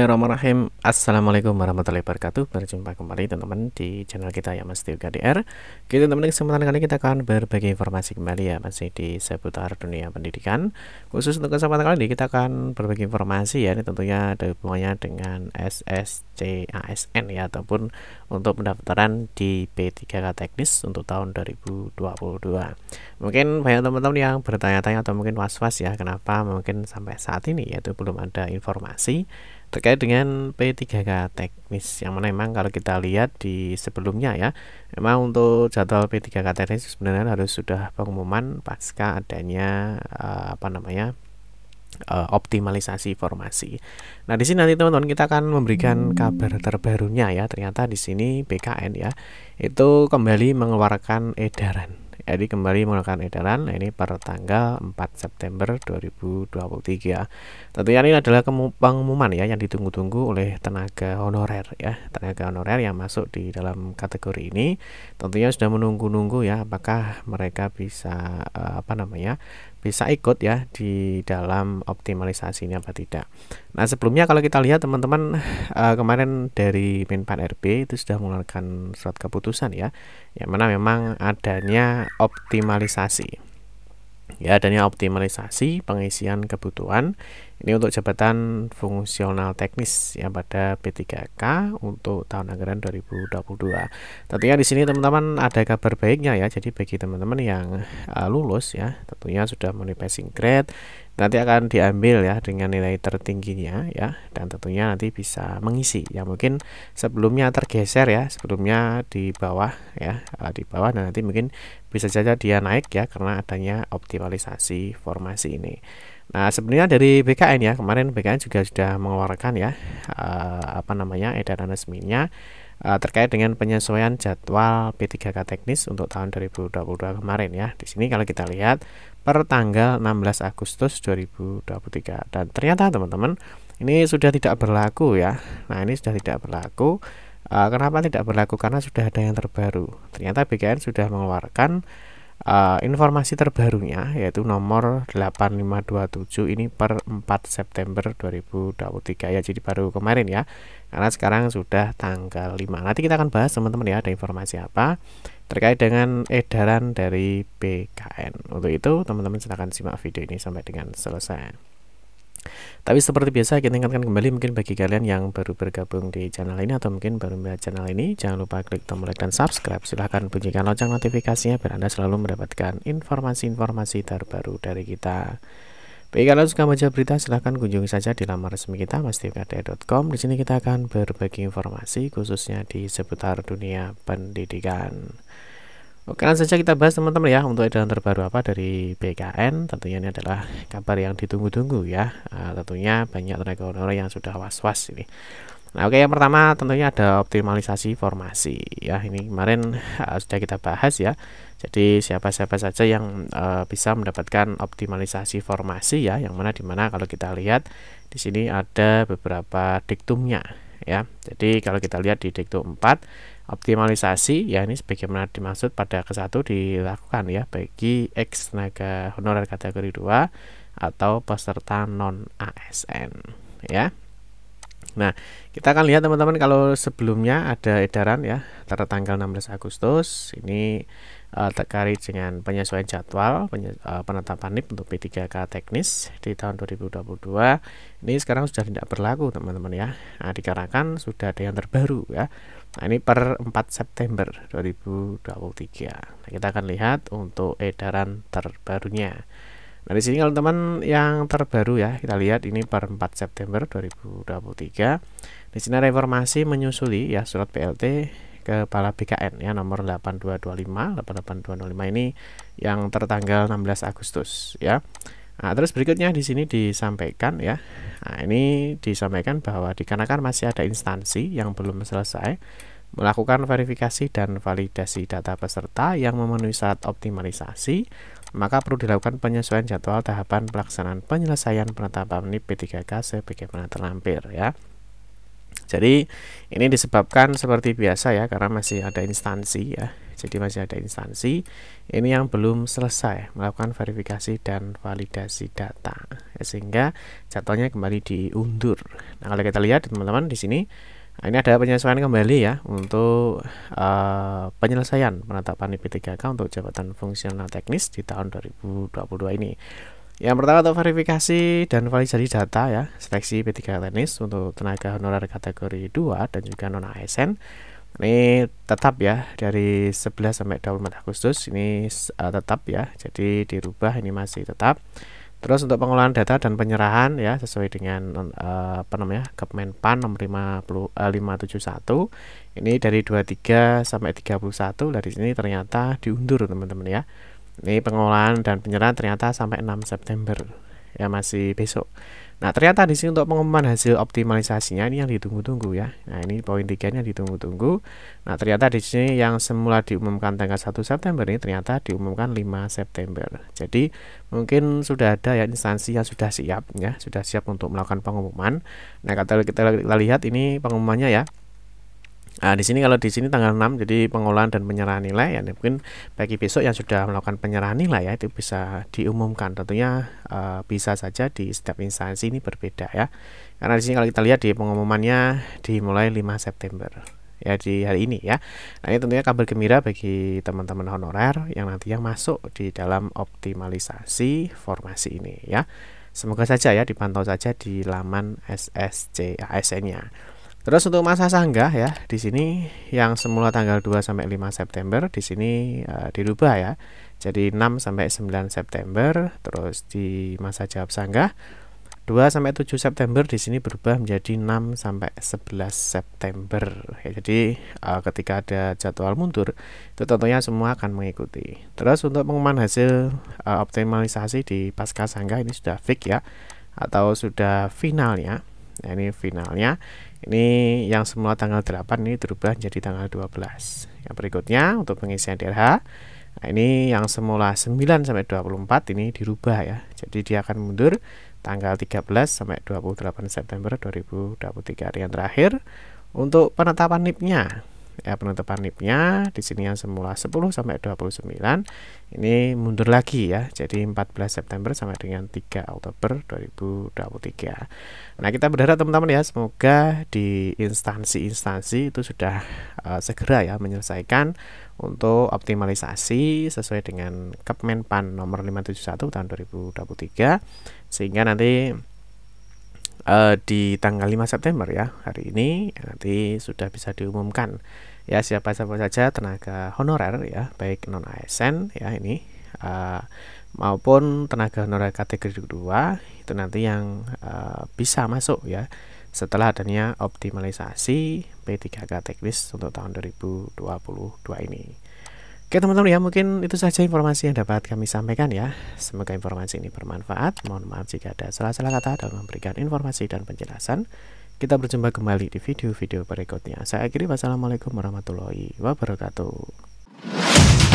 Bismillahirrahmanirrahim Assalamualaikum warahmatullahi wabarakatuh Berjumpa kembali teman-teman di channel kita ya Mas Tio KDR Kita teman-teman kesempatan kali kita akan berbagi informasi kembali ya Masih di seputar dunia pendidikan Khusus untuk kesempatan kali ini kita akan berbagi informasi ya Ini tentunya ada hubungannya dengan SSC ASN ya Ataupun untuk pendaftaran di P3K Teknis untuk tahun 2022 Mungkin banyak teman-teman yang bertanya-tanya atau mungkin was-was ya Kenapa mungkin sampai saat ini yaitu belum ada informasi terkait dengan P3K teknis yang mana memang kalau kita lihat di sebelumnya ya memang untuk jadwal P3K teknis sebenarnya harus sudah pengumuman pasca adanya uh, apa namanya eh, optimalisasi formasi. Nah, di sini nanti teman-teman kita akan memberikan kabar terbarunya ya. Ternyata di sini BKN ya itu kembali mengeluarkan edaran jadi kembali menggunakan edaran ini per tanggal 4 September 2023. Tentunya ini adalah pengumuman ya yang ditunggu-tunggu oleh tenaga honorer ya, tenaga honorer yang masuk di dalam kategori ini. Tentunya sudah menunggu-nunggu ya apakah mereka bisa eh, apa namanya bisa ikut ya di dalam optimalisasi ini apa tidak. Nah sebelumnya kalau kita lihat teman-teman uh, kemarin dari Menpan RB itu sudah mengeluarkan surat keputusan ya, yang mana memang adanya optimalisasi. Ya adanya optimalisasi pengisian kebutuhan ini untuk jabatan fungsional teknis ya pada P3K untuk tahun anggaran 2022. Tentunya di sini teman-teman ada kabar baiknya ya. Jadi bagi teman-teman yang uh, lulus ya, tentunya sudah memenuhi passing grade, nanti akan diambil ya dengan nilai tertingginya ya dan tentunya nanti bisa mengisi ya mungkin sebelumnya tergeser ya sebelumnya di bawah ya eh, di bawah dan nanti mungkin bisa saja dia naik ya karena adanya optimalisasi formasi ini. Nah, sebenarnya dari BKN ya, kemarin BKN juga sudah mengeluarkan ya uh, apa namanya edaran resminya uh, terkait dengan penyesuaian jadwal P3K teknis untuk tahun 2022 kemarin ya. Di sini kalau kita lihat per tanggal 16 Agustus 2023 dan ternyata teman-teman ini sudah tidak berlaku ya. Nah, ini sudah tidak berlaku. Uh, kenapa tidak berlaku? Karena sudah ada yang terbaru. Ternyata BKN sudah mengeluarkan uh, informasi terbarunya yaitu nomor 8527 ini per 4 September 2023 ya jadi baru kemarin ya karena sekarang sudah tanggal 5 nanti kita akan bahas teman-teman ya ada informasi apa terkait dengan edaran dari BKN untuk itu teman-teman silahkan simak video ini sampai dengan selesai tapi seperti biasa kita ingatkan kembali mungkin bagi kalian yang baru bergabung di channel ini atau mungkin baru melihat channel ini jangan lupa klik tombol like dan subscribe silahkan bunyikan lonceng notifikasinya biar anda selalu mendapatkan informasi-informasi terbaru dari kita. Baik kalau suka baca berita silahkan kunjungi saja di laman resmi kita mastivkd.com di sini kita akan berbagi informasi khususnya di seputar dunia pendidikan. Oke langsung saja kita bahas teman-teman ya untuk edaran terbaru apa dari BKN tentunya ini adalah kabar yang ditunggu-tunggu ya uh, tentunya banyak tenaga honorer yang sudah was-was ini Nah, oke yang pertama tentunya ada optimalisasi formasi ya. Ini kemarin uh, sudah kita bahas ya. Jadi siapa-siapa saja yang uh, bisa mendapatkan optimalisasi formasi ya, yang mana dimana kalau kita lihat di sini ada beberapa diktumnya ya. Jadi kalau kita lihat di diktum 4 optimalisasi ya ini sebagaimana dimaksud pada ke-1 dilakukan ya bagi X tenaga honorer kategori 2 atau peserta non ASN ya. Nah, kita akan lihat teman-teman kalau sebelumnya ada edaran ya tertanggal 16 Agustus ini uh, terkait dengan penyesuaian jadwal penye, uh, penetapan NIP untuk P3K teknis di tahun 2022 ini sekarang sudah tidak berlaku teman-teman ya nah, dikarenakan sudah ada yang terbaru ya nah, ini per 4 September 2023 nah, kita akan lihat untuk edaran terbarunya Nah, di sini kalau teman yang terbaru ya, kita lihat ini per 4 September 2023. Di sini reformasi menyusuli ya surat PLT Kepala BKN ya nomor 8225 8225 ini yang tertanggal 16 Agustus ya. Nah, terus berikutnya di sini disampaikan ya. Nah, ini disampaikan bahwa dikarenakan masih ada instansi yang belum selesai melakukan verifikasi dan validasi data peserta yang memenuhi syarat optimalisasi, maka perlu dilakukan penyesuaian jadwal tahapan pelaksanaan penyelesaian penetapan NIP P3K sebagaimana terlampir ya. Jadi ini disebabkan seperti biasa ya karena masih ada instansi ya. Jadi masih ada instansi ini yang belum selesai melakukan verifikasi dan validasi data sehingga jadwalnya kembali diundur. Nah, kalau kita lihat teman-teman di sini nah, ini ada penyesuaian kembali ya untuk uh, penyelesaian penetapan IP3K untuk jabatan fungsional teknis di tahun 2022 ini. Yang pertama untuk verifikasi dan validasi data ya, seleksi P3 tenis untuk tenaga honorer kategori 2 dan juga non ASN. Ini tetap ya dari 11 sampai 24 Agustus ini uh, tetap ya. Jadi dirubah ini masih tetap. Terus untuk pengolahan data dan penyerahan ya sesuai dengan uh, apa namanya Kemenpan nomor 50, uh, 571 ini dari 23 sampai 31 dari sini ternyata diundur teman-teman ya ini pengolahan dan penyerahan ternyata sampai 6 September ya masih besok nah ternyata di sini untuk pengumuman hasil optimalisasinya ini yang ditunggu-tunggu ya nah ini poin tiga tiganya ditunggu-tunggu nah ternyata di sini yang semula diumumkan tanggal 1 September ini ternyata diumumkan 5 September jadi mungkin sudah ada ya instansi yang sudah siap ya sudah siap untuk melakukan pengumuman nah kalau kita, kita lihat ini pengumumannya ya Nah, di sini kalau di sini tanggal 6 jadi pengolahan dan penyerahan nilai ya mungkin bagi besok yang sudah melakukan penyerahan nilai ya itu bisa diumumkan. Tentunya uh, bisa saja di setiap instansi ini berbeda ya. Karena di sini kalau kita lihat di pengumumannya dimulai 5 September ya di hari ini ya. Nah, ini tentunya kabar gembira bagi teman-teman honorer yang nantinya masuk di dalam optimalisasi formasi ini ya. Semoga saja ya dipantau saja di laman SSC ASN-nya. Terus untuk masa sanggah ya, di sini yang semula tanggal 2 sampai 5 September di sini uh, dirubah ya. Jadi 6 sampai 9 September, terus di masa jawab sanggah 2 sampai 7 September di sini berubah menjadi 6 sampai 11 September. Ya, jadi uh, ketika ada jadwal mundur itu tentunya semua akan mengikuti. Terus untuk pengumuman hasil uh, optimalisasi di pasca sanggah ini sudah fix ya atau sudah finalnya. Ya, ini finalnya ini yang semula tanggal 8 ini berubah jadi tanggal 12. Yang berikutnya untuk pengisian DRH, nah ini yang semula 9 sampai 24 ini dirubah ya. Jadi dia akan mundur tanggal 13 sampai 28 September 2023 hari yang terakhir untuk penetapan NIP-nya ya penutupan lipnya di sini yang semula 10 sampai 29 ini mundur lagi ya jadi 14 September sampai dengan 3 Oktober 2023 nah kita berharap teman-teman ya semoga di instansi-instansi itu sudah uh, segera ya menyelesaikan untuk optimalisasi sesuai dengan Kepmenpan nomor 571 tahun 2023 sehingga nanti uh, di tanggal 5 September ya hari ini ya, nanti sudah bisa diumumkan ya siapa siapa saja tenaga honorer ya baik non ASN ya ini uh, maupun tenaga honorer kategori 2 itu nanti yang uh, bisa masuk ya setelah adanya optimalisasi P3K teknis untuk tahun 2022 ini. Oke teman-teman ya mungkin itu saja informasi yang dapat kami sampaikan ya. Semoga informasi ini bermanfaat. Mohon maaf jika ada salah-salah kata dalam memberikan informasi dan penjelasan. Kita berjumpa kembali di video-video berikutnya. Saya akhiri wassalamualaikum warahmatullahi wabarakatuh.